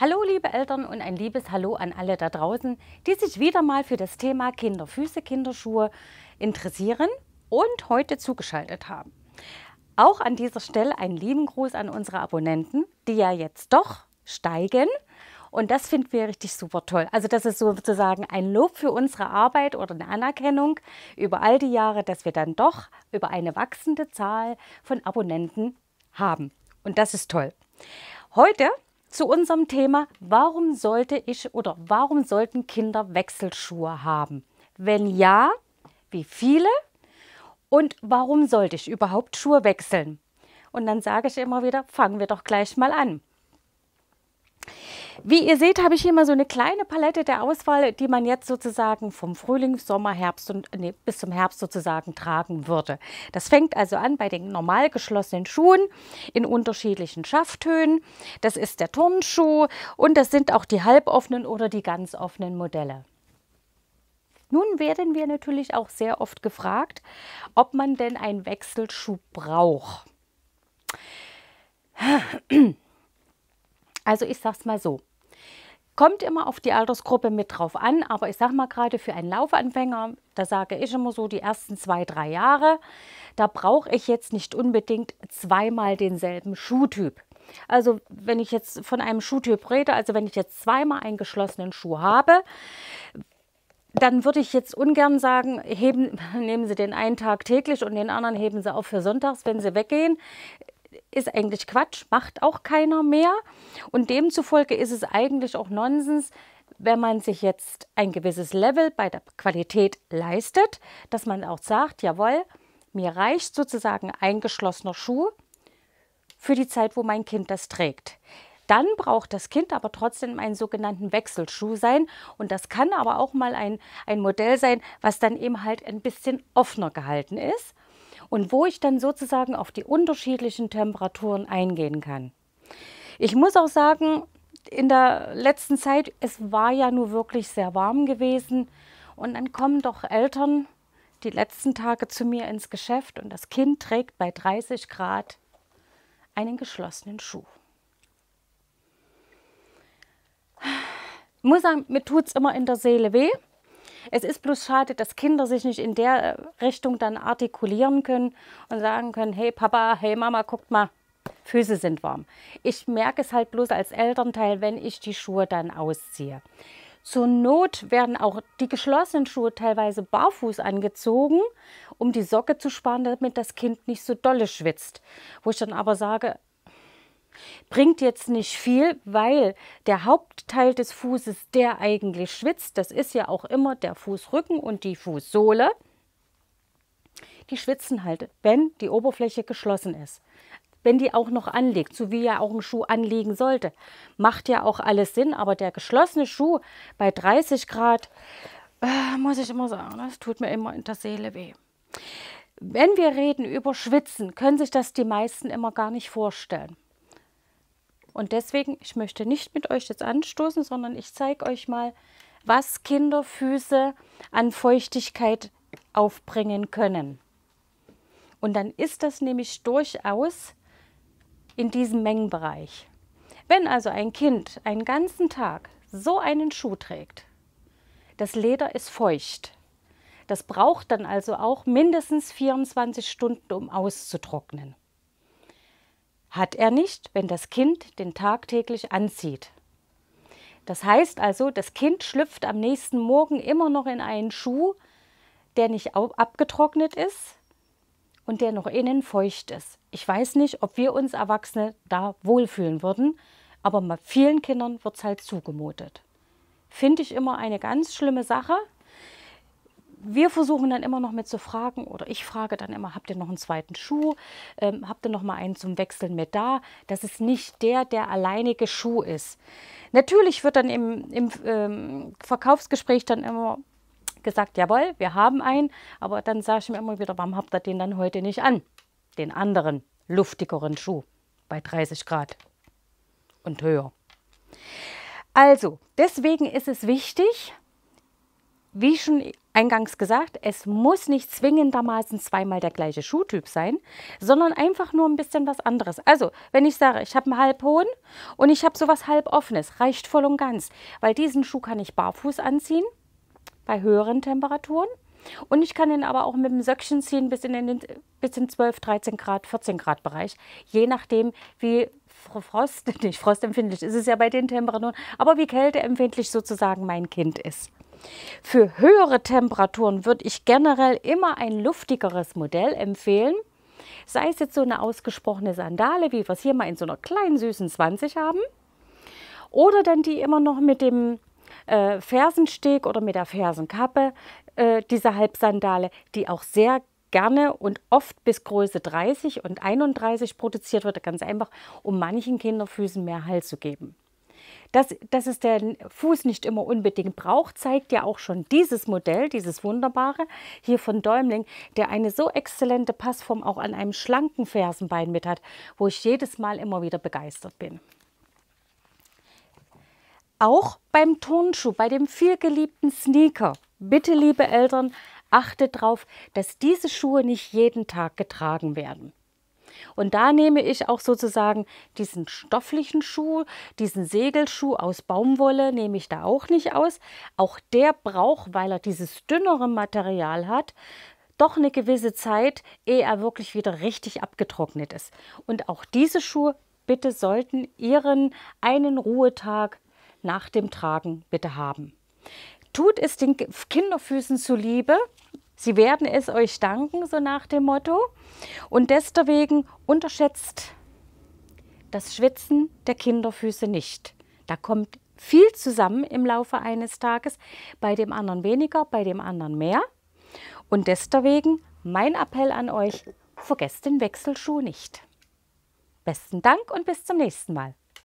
Hallo liebe Eltern und ein liebes Hallo an alle da draußen, die sich wieder mal für das Thema Kinderfüße, Kinderschuhe interessieren und heute zugeschaltet haben. Auch an dieser Stelle einen lieben Gruß an unsere Abonnenten, die ja jetzt doch steigen. Und das finden wir richtig super toll. Also das ist sozusagen ein Lob für unsere Arbeit oder eine Anerkennung über all die Jahre, dass wir dann doch über eine wachsende Zahl von Abonnenten haben. Und das ist toll. Heute zu unserem Thema, warum sollte ich oder warum sollten Kinder Wechselschuhe haben? Wenn ja, wie viele? Und warum sollte ich überhaupt Schuhe wechseln? Und dann sage ich immer wieder, fangen wir doch gleich mal an. Wie ihr seht, habe ich hier mal so eine kleine Palette der Auswahl, die man jetzt sozusagen vom Frühling, Sommer, Herbst und nee, bis zum Herbst sozusagen tragen würde. Das fängt also an bei den normal geschlossenen Schuhen in unterschiedlichen Schafttönen. Das ist der Turnschuh und das sind auch die halboffenen oder die ganz offenen Modelle. Nun werden wir natürlich auch sehr oft gefragt, ob man denn einen Wechselschuh braucht. Also ich sag's mal so. Kommt immer auf die Altersgruppe mit drauf an, aber ich sage mal gerade für einen Laufanfänger, da sage ich immer so die ersten zwei, drei Jahre, da brauche ich jetzt nicht unbedingt zweimal denselben Schuhtyp. Also wenn ich jetzt von einem Schuhtyp rede, also wenn ich jetzt zweimal einen geschlossenen Schuh habe, dann würde ich jetzt ungern sagen, heben, nehmen Sie den einen Tag täglich und den anderen heben Sie auch für Sonntags, wenn Sie weggehen ist eigentlich Quatsch, macht auch keiner mehr. Und demzufolge ist es eigentlich auch Nonsens, wenn man sich jetzt ein gewisses Level bei der Qualität leistet, dass man auch sagt, jawohl, mir reicht sozusagen ein geschlossener Schuh für die Zeit, wo mein Kind das trägt. Dann braucht das Kind aber trotzdem einen sogenannten Wechselschuh sein. Und das kann aber auch mal ein, ein Modell sein, was dann eben halt ein bisschen offener gehalten ist und wo ich dann sozusagen auf die unterschiedlichen Temperaturen eingehen kann. Ich muss auch sagen, in der letzten Zeit, es war ja nur wirklich sehr warm gewesen und dann kommen doch Eltern die letzten Tage zu mir ins Geschäft und das Kind trägt bei 30 Grad einen geschlossenen Schuh. muss sagen, mir tut es immer in der Seele weh. Es ist bloß schade, dass Kinder sich nicht in der äh, Richtung dann artikulieren können und sagen können, hey Papa, hey Mama, guckt mal, Füße sind warm. Ich merke es halt bloß als Elternteil, wenn ich die Schuhe dann ausziehe. Zur Not werden auch die geschlossenen Schuhe teilweise barfuß angezogen, um die Socke zu sparen, damit das Kind nicht so dolle schwitzt. Wo ich dann aber sage, Bringt jetzt nicht viel, weil der Hauptteil des Fußes, der eigentlich schwitzt, das ist ja auch immer der Fußrücken und die Fußsohle, die schwitzen halt, wenn die Oberfläche geschlossen ist. Wenn die auch noch anliegt, so wie ja auch ein Schuh anliegen sollte, macht ja auch alles Sinn, aber der geschlossene Schuh bei 30 Grad, äh, muss ich immer sagen, das tut mir immer in der Seele weh. Wenn wir reden über Schwitzen, können sich das die meisten immer gar nicht vorstellen. Und deswegen, ich möchte nicht mit euch jetzt anstoßen, sondern ich zeige euch mal, was Kinderfüße an Feuchtigkeit aufbringen können. Und dann ist das nämlich durchaus in diesem Mengenbereich. Wenn also ein Kind einen ganzen Tag so einen Schuh trägt, das Leder ist feucht. Das braucht dann also auch mindestens 24 Stunden, um auszutrocknen hat er nicht, wenn das Kind den tagtäglich anzieht. Das heißt also, das Kind schlüpft am nächsten Morgen immer noch in einen Schuh, der nicht abgetrocknet ist und der noch innen feucht ist. Ich weiß nicht, ob wir uns Erwachsene da wohlfühlen würden, aber vielen Kindern wird es halt zugemutet. Finde ich immer eine ganz schlimme Sache wir versuchen dann immer noch mit zu fragen oder ich frage dann immer, habt ihr noch einen zweiten Schuh? Ähm, habt ihr noch mal einen zum Wechseln mit da? Das ist nicht der, der alleinige Schuh ist. Natürlich wird dann im, im ähm, Verkaufsgespräch dann immer gesagt, jawohl, wir haben einen, aber dann sage ich mir immer wieder, warum habt ihr den dann heute nicht an? Den anderen, luftigeren Schuh bei 30 Grad und höher. Also, deswegen ist es wichtig, wie schon eingangs gesagt, es muss nicht zwingendermaßen zweimal der gleiche Schuhtyp sein, sondern einfach nur ein bisschen was anderes. Also, wenn ich sage, ich habe einen halb hohen und ich habe sowas halb offenes, reicht voll und ganz, weil diesen Schuh kann ich barfuß anziehen bei höheren Temperaturen und ich kann ihn aber auch mit dem Söckchen ziehen bis in den bis in 12, 13 Grad, 14 Grad Bereich, je nachdem wie Frost, nicht frostempfindlich ist es ja bei den Temperaturen, aber wie kälteempfindlich sozusagen mein Kind ist. Für höhere Temperaturen würde ich generell immer ein luftigeres Modell empfehlen. Sei es jetzt so eine ausgesprochene Sandale, wie wir es hier mal in so einer kleinen süßen 20 haben. Oder dann die immer noch mit dem äh, Fersensteg oder mit der Fersenkappe, äh, diese Halbsandale, die auch sehr gerne und oft bis Größe 30 und 31 produziert wird, ganz einfach, um manchen Kinderfüßen mehr Halt zu geben. Dass, dass es der Fuß nicht immer unbedingt braucht, zeigt ja auch schon dieses Modell, dieses wunderbare hier von Däumling, der eine so exzellente Passform auch an einem schlanken Fersenbein mit hat, wo ich jedes Mal immer wieder begeistert bin. Auch beim Turnschuh, bei dem vielgeliebten Sneaker. Bitte, liebe Eltern, achtet darauf, dass diese Schuhe nicht jeden Tag getragen werden. Und da nehme ich auch sozusagen diesen stofflichen Schuh, diesen Segelschuh aus Baumwolle, nehme ich da auch nicht aus. Auch der braucht, weil er dieses dünnere Material hat, doch eine gewisse Zeit, ehe er wirklich wieder richtig abgetrocknet ist. Und auch diese Schuhe bitte sollten ihren einen Ruhetag nach dem Tragen bitte haben. Tut es den Kinderfüßen zuliebe, Sie werden es euch danken, so nach dem Motto. Und deswegen unterschätzt das Schwitzen der Kinderfüße nicht. Da kommt viel zusammen im Laufe eines Tages, bei dem anderen weniger, bei dem anderen mehr. Und deswegen mein Appell an euch, vergesst den Wechselschuh nicht. Besten Dank und bis zum nächsten Mal.